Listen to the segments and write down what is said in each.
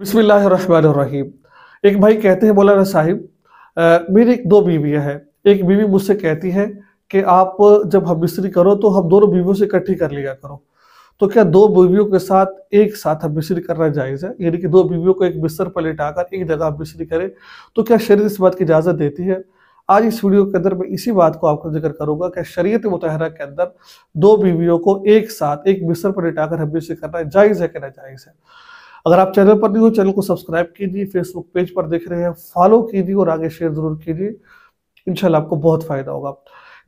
बिस्मिल्लाम एक भाई कहते हैं मौलाना साहिब मेरी एक दो बीवियाँ हैं एक बीवी मुझसे कहती है कि आप जब हम मिस्त्री करो तो हम दोनों बीवियों से इकट्ठी कर लिया करो तो क्या दो बीवियों के साथ एक साथ हम मिस्री करना जायज़ है यानी कि दो बीवियों को एक बिस्तर पर लेटाकर एक जगह हम मिस्री करें तो क्या शरीर इस बात की इजाज़त देती है आज इस वीडियो के अंदर मैं इसी बात को आपका जिक्र करूंगा कि शरीयत मुतहरा के अंदर दो बीवियों को एक साथ एक बिस्तर पर लिटाकर हम मिस्री करना जायज़ है कि ना जायज़ है अगर आप चैनल पर नहीं हो चैनल को सब्सक्राइब कीजिए फेसबुक पेज पर देख रहे हैं फॉलो कीजिए और आगे शेयर जरूर कीजिए इनशाला आपको बहुत फायदा होगा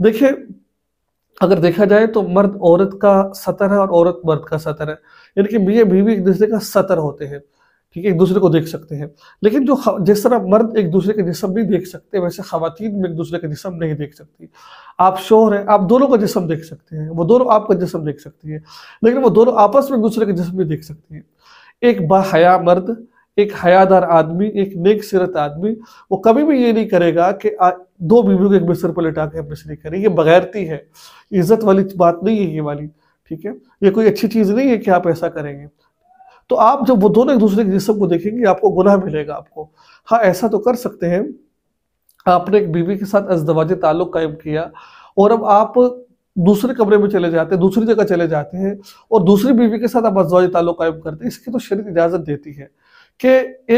देखिए अगर देखा जाए तो मर्द औरत का सतर है और औरत मर्द का सतर है यानी कि मियाँ बीवी एक दूसरे का सतर होते हैं ठीक है एक दूसरे को देख सकते हैं लेकिन जो जिस तरह मर्द एक दूसरे के जिसम नहीं देख सकते वैसे खातन में एक दूसरे के जिसम नहीं देख सकती आप शोर हैं आप दोनों का जिसम देख सकते हैं वो दोनों आपका जिसम देख सकती है लेकिन वो दोनों आपस में एक दूसरे के जिसम भी देख सकती है एक बाहया मर्द एक हयादार आदमी एक नेक सीरत आदमी वो कभी भी ये नहीं करेगा कि दो बीवियों को एक बिस्तर पर लिटा के अपने शरीर करें ये बगैरती है इज्जत वाली बात नहीं है ये वाली ठीक है ये कोई अच्छी चीज़ नहीं है कि आप ऐसा करेंगे तो आप जब वो दोनों एक दूसरे के जिसम को देखेंगे आपको गुनाह मिलेगा आपको हाँ ऐसा तो कर सकते हैं आपने एक बीवी के साथ अजदवाज ताल्लुक कायम किया और अब आप दूसरे कमरे में चले जाते हैं दूसरी जगह चले जाते हैं और दूसरी बीवी के साथ आप अजवाजी ताल्लुक कायम करते हैं इसकी तो शरीर इजाज़त देती है कि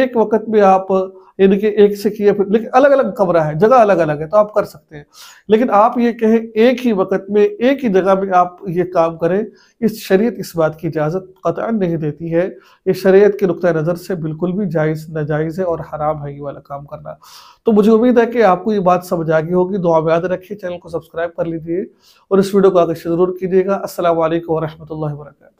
एक वक्त में आप इनके एक से किए फिर लेकिन अलग अलग कमरा है जगह अलग अलग है तो आप कर सकते हैं लेकिन आप ये कहें एक ही वक्त में एक ही जगह में आप ये काम करें इस शरीयत इस बात की इजाज़त कतान नहीं देती है ये शरीयत के नुक़ नज़र से बिल्कुल भी जायज़ नाजायज़ है और हराम है ये वाला काम करना तो मुझे उम्मीद है कि आपको ये बात समझ आ गई होगी दुआ याद रखिए चैनल को सब्सक्राइब कर लीजिए और इस वीडियो को आगे ज़रूर कीजिएगा असल वरहमल वर्का